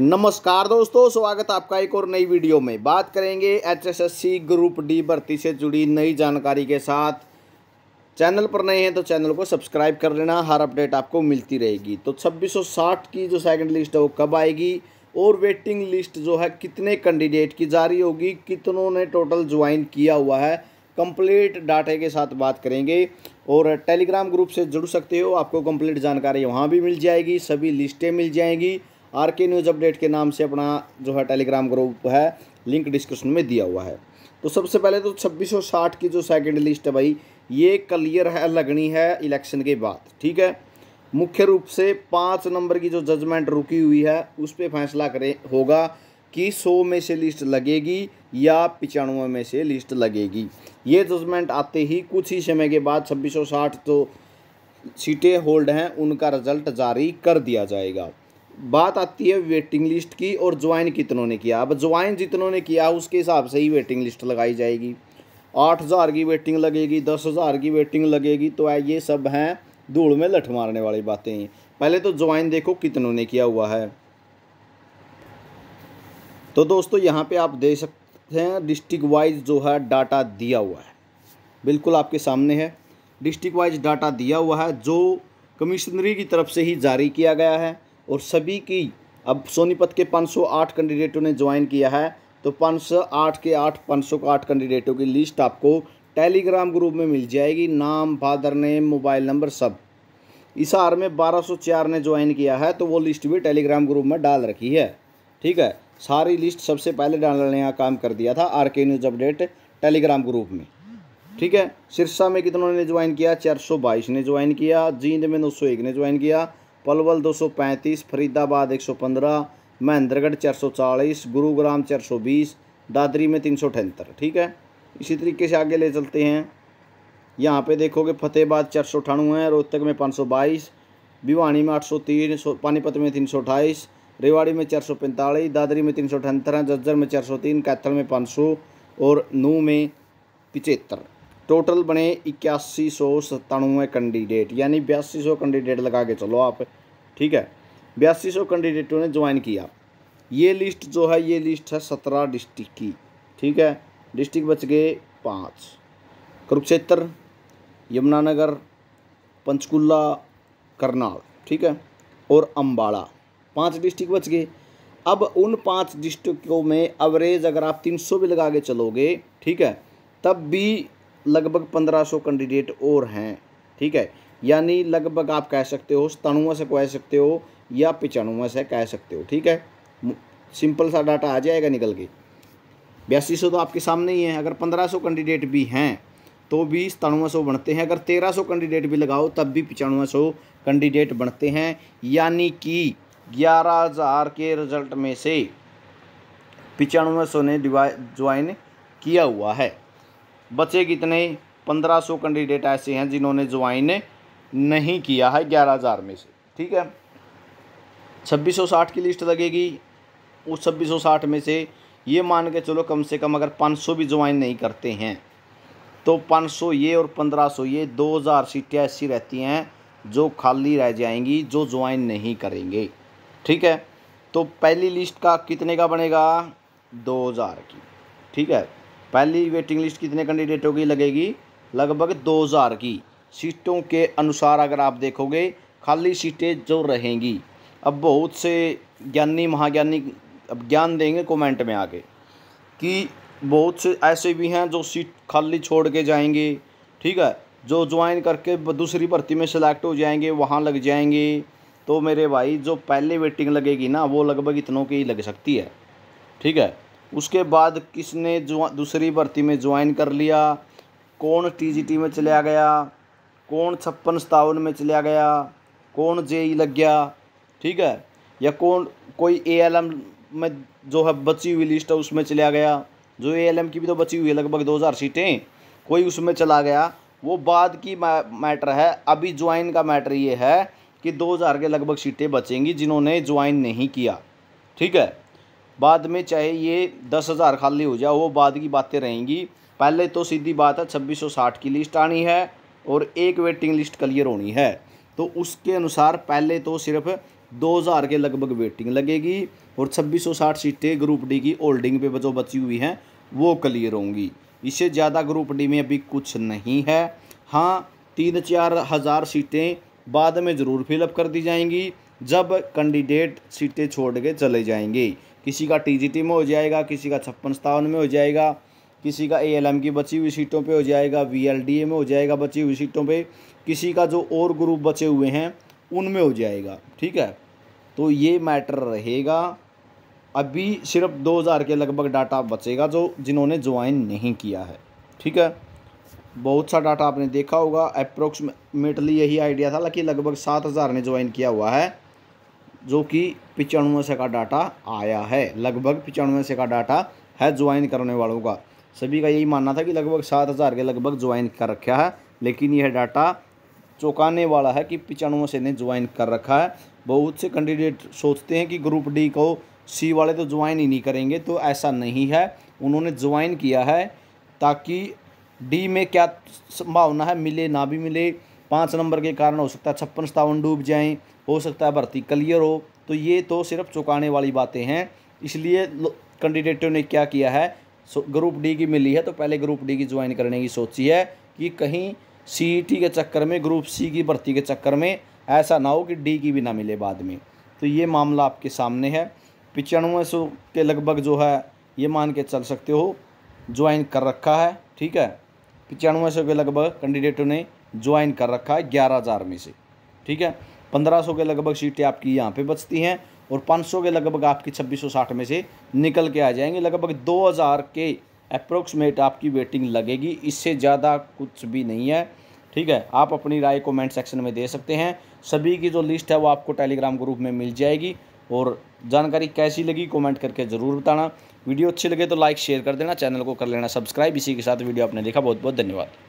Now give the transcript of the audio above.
नमस्कार दोस्तों स्वागत आपका एक और नई वीडियो में बात करेंगे एचएसएससी ग्रुप डी भर्ती से जुड़ी नई जानकारी के साथ चैनल पर नए हैं तो चैनल को सब्सक्राइब कर लेना हर अपडेट आपको मिलती रहेगी तो 2660 की जो सेकंड लिस्ट है वो कब आएगी और वेटिंग लिस्ट जो है कितने कैंडिडेट की जारी होगी कितनों ने टोटल ज्वाइन किया हुआ है कंप्लीट डाटे के साथ बात करेंगे और टेलीग्राम ग्रुप से जुड़ सकते हो आपको कंप्लीट जानकारी वहाँ भी मिल जाएगी सभी लिस्टें मिल जाएंगी आर के न्यूज़ अपडेट के नाम से अपना जो है टेलीग्राम ग्रुप है लिंक डिस्क्रिप्शन में दिया हुआ है तो सबसे पहले तो साठ की जो सेकेंड लिस्ट है भाई ये क्लियर है लगनी है इलेक्शन के बाद ठीक है मुख्य रूप से पाँच नंबर की जो जजमेंट रुकी हुई है उस पर फैसला करें होगा कि सौ में से लिस्ट लगेगी या पचानवे में से लिस्ट लगेगी ये जजमेंट आते ही कुछ ही समय के बाद छब्बीस सौ साठ जो सीटें होल्ड हैं उनका रिजल्ट जारी कर दिया जाएगा बात आती है वेटिंग लिस्ट की और ज्वाइन कितनों ने किया अब ज्वाइन जितनों ने किया उसके हिसाब से ही वेटिंग लिस्ट लगाई जाएगी आठ हज़ार की वेटिंग लगेगी दस हज़ार की वेटिंग लगेगी तो ये सब हैं धूल में लठ मारने वाली बातें पहले तो ज्वाइन देखो कितनों ने किया हुआ है तो दोस्तों यहाँ पे आप देख सकते हैं डिस्ट्रिक्ट वाइज जो है डाटा दिया हुआ है बिल्कुल आपके सामने है डिस्ट्रिक्ट वाइज डाटा दिया हुआ है जो कमिश्नरी की तरफ से ही जारी किया गया है और सभी की अब सोनीपत के 508 कैंडिडेटों ने ज्वाइन किया है तो 508 के 8 500 का 8 कैंडिडेटों की लिस्ट आपको टेलीग्राम ग्रुप में मिल जाएगी नाम फादर नेम मोबाइल नंबर सब इसार में 1204 ने ज्वाइन किया है तो वो लिस्ट भी टेलीग्राम ग्रुप में डाल रखी है ठीक है सारी लिस्ट सबसे पहले डालने का काम कर दिया था आर के न्यूज़ अपडेट टेलीग्राम ग्रुप में ठीक है सिरसा में कितनों ने ज्वाइन किया चार ने ज्वाइन किया जींद में 901 ने ज्वाइन किया पलवल 235, फरीदाबाद 115, महेंद्रगढ़ 440, गुरुग्राम 420, दादरी में तीन ठीक है इसी तरीके से आगे ले चलते हैं यहाँ पे देखोगे फतेहबाद चार सौ अठानवे रोहतक में पाँच सौ बाईस भिवानी में आठ सौ तीन पानीपत में तीन सौ अठाईस रेवाड़ी में चार सौ पैंतालीस दादरी में तीन सौ अठहत्तर जज्जर में चार सौ तीन कैथल में पाँच सौ और नू में पिचहत्तर टोटल बने इक्यासी सौ सत्तानवे कैंडिडेट यानी बयासी सौ कैंडिडेट लगा के चलो आप ठीक है बयासी सौ कैंडिडेटों ने ज्वाइन किया ये लिस्ट जो है ये लिस्ट है सत्रह डिस्ट्रिक्ट की ठीक है डिस्ट्रिक्ट बच गए पाँच कुरुक्षेत्र यमुनानगर पंचकुला करनाल ठीक है और अम्बाड़ा पाँच डिस्ट्रिक्ट बच गए अब उन पाँच डिस्ट्रिक्टों में एवरेज अगर आप सौ भी लगा के चलोगे ठीक है तब भी लगभग 1500 कैंडिडेट और हैं ठीक है यानी लगभग आप कह सकते हो सतानवे से कह सकते हो या पचानवे से कह सकते हो ठीक है सिंपल सा डाटा आ जाएगा निकल के बयासी सौ तो आपके सामने ही है अगर पंद्रह सौ कैंडिडेट भी हैं तो भी सतानवे सौ बनते हैं अगर तेरह सौ कैंडिडेट भी लगाओ तब भी पचानवे सौ कैंडिडेट बनते हैं यानी कि ग्यारह हज़ार के रिजल्ट में से पचानवे सौ ने ज्वाइन किया हुआ है बचे कितने तो पंद्रह सौ कैंडिडेट ऐसे हैं जिन्होंने ज्वाइन नहीं किया है ग्यारह हज़ार में से ठीक है छब्बीस सौ साठ की लिस्ट लगेगी उस छब्बीस सौ साठ में से ये मान के चलो कम से कम अगर पाँच सौ भी ज्वाइन नहीं करते हैं तो पाँच सौ ये और पंद्रह सौ ये दो हज़ार सीटें ऐसी रहती हैं जो खाली रह जाएंगी जो ज्वाइन नहीं करेंगे ठीक है तो पहली लिस्ट का कितने का बनेगा दो हज़ार की ठीक है पहली वेटिंग लिस्ट कितने कैंडिडेटों की लगेगी लगभग दो हज़ार की सीटों के अनुसार अगर आप देखोगे खाली सीटें जो रहेंगी अब बहुत से ज्ञानी महाज्ञानी अब ज्ञान देंगे कमेंट में आके कि बहुत से ऐसे भी हैं जो सीट खाली छोड़ के जाएंगे ठीक है जो ज्वाइन करके दूसरी भर्ती में सिलेक्ट हो जाएंगे वहाँ लग जाएंगे तो मेरे भाई जो पहले वेटिंग लगेगी ना वो लगभग इतनों की लग सकती है ठीक है उसके बाद किसने जो दूसरी भर्ती में ज्वाइन कर लिया कौन टीजीटी में चला गया कौन छप्पन सतावन में चला गया कौन जेई लग गया ठीक है या कौन कोई एएलएम में जो है बची हुई लिस्ट है उसमें चला गया जो एएलएम की भी तो बची हुई है लगभग दो हज़ार सीटें कोई उसमें चला गया वो बाद की मैटर है अभी ज्वाइन का मैटर ये है कि हज़ार के लगभग सीटें बचेंगी जिन्होंने ज्वाइन नहीं किया ठीक है बाद में चाहे ये दस हज़ार खाली हो जाए वो बाद की बातें रहेंगी पहले तो सीधी बात है छब्बीस सौ साठ की लिस्ट आनी है और एक वेटिंग लिस्ट क्लियर होनी है तो उसके अनुसार पहले तो सिर्फ दो हज़ार के लगभग वेटिंग लगेगी और छब्बीस सौ साठ सीटें ग्रुप डी की होल्डिंग पे जो बची हुई हैं वो क्लियर होंगी इससे ज़्यादा ग्रुप डी में अभी कुछ नहीं है हाँ तीन चार हज़ार सीटें बाद में ज़रूर फिलअप कर दी जाएंगी जब कैंडिडेट सीटें छोड़ के चले जाएंगे किसी का टीजीटी में हो जाएगा किसी का छप्पन सतावन में हो जाएगा किसी का एएलएम की बची हुई सीटों पे हो जाएगा वीएलडीए में हो जाएगा बची हुई सीटों पे किसी का जो और ग्रुप बचे हुए हैं उनमें हो जाएगा ठीक है तो ये मैटर रहेगा अभी सिर्फ 2000 के लगभग डाटा बचेगा जो जिन्होंने ज्वाइन नहीं किया है ठीक है बहुत सा डाटा आपने देखा होगा अप्रोक्सीमेटली यही आइडिया था लेकिन लगभग सात हज़ार ने ज्वाइन किया हुआ है जो कि पिचानवे से का डाटा आया है लगभग पिचानवे से का डाटा है ज्वाइन करने वालों का सभी का यही मानना था कि लगभग सात हज़ार के लगभग ज्वाइन कर रखा है लेकिन यह डाटा चौंकाने वाला है कि पिचानवे से ने ज्वाइन कर रखा है बहुत से कैंडिडेट सोचते हैं कि ग्रुप डी को सी वाले तो ज्वाइन ही नहीं करेंगे तो ऐसा नहीं है उन्होंने ज्वाइन किया है ताकि डी में क्या संभावना है मिले ना भी मिले पाँच नंबर के कारण हो सकता है छप्पन सतावन डूब जाएँ हो सकता है भर्ती क्लियर हो तो ये तो सिर्फ चौंकाने वाली बातें हैं इसलिए कैंडिडेटों ने क्या किया है ग्रुप डी की मिली है तो पहले ग्रुप डी की ज्वाइन करने की सोची है कि कहीं सी e के चक्कर में ग्रुप सी की भर्ती के चक्कर में ऐसा ना हो कि डी की भी ना मिले बाद में तो ये मामला आपके सामने है पचानवे सौ के लगभग जो है ये मान के चल सकते हो ज्वाइन कर रखा है ठीक है पचानवे सौ के लगभग कैंडिडेटों ने ज्वाइन कर रखा है ग्यारह हज़ार में से ठीक है पंद्रह सौ के लगभग सीटें आपकी यहाँ पे बचती हैं और पाँच सौ के लगभग आपकी छब्बीस सौ साठ में से निकल के आ जाएंगे लगभग दो हज़ार के अप्रोक्सीमेट आपकी वेटिंग लगेगी इससे ज़्यादा कुछ भी नहीं है ठीक है आप अपनी राय कमेंट सेक्शन में दे सकते हैं सभी की जो लिस्ट है वो आपको टेलीग्राम ग्रुप में मिल जाएगी और जानकारी कैसी लगी कमेंट करके ज़रूर बताना वीडियो अच्छी लगे तो लाइक शेयर कर देना चैनल को कर लेना सब्सक्राइब इसी के साथ वीडियो आपने देखा बहुत बहुत धन्यवाद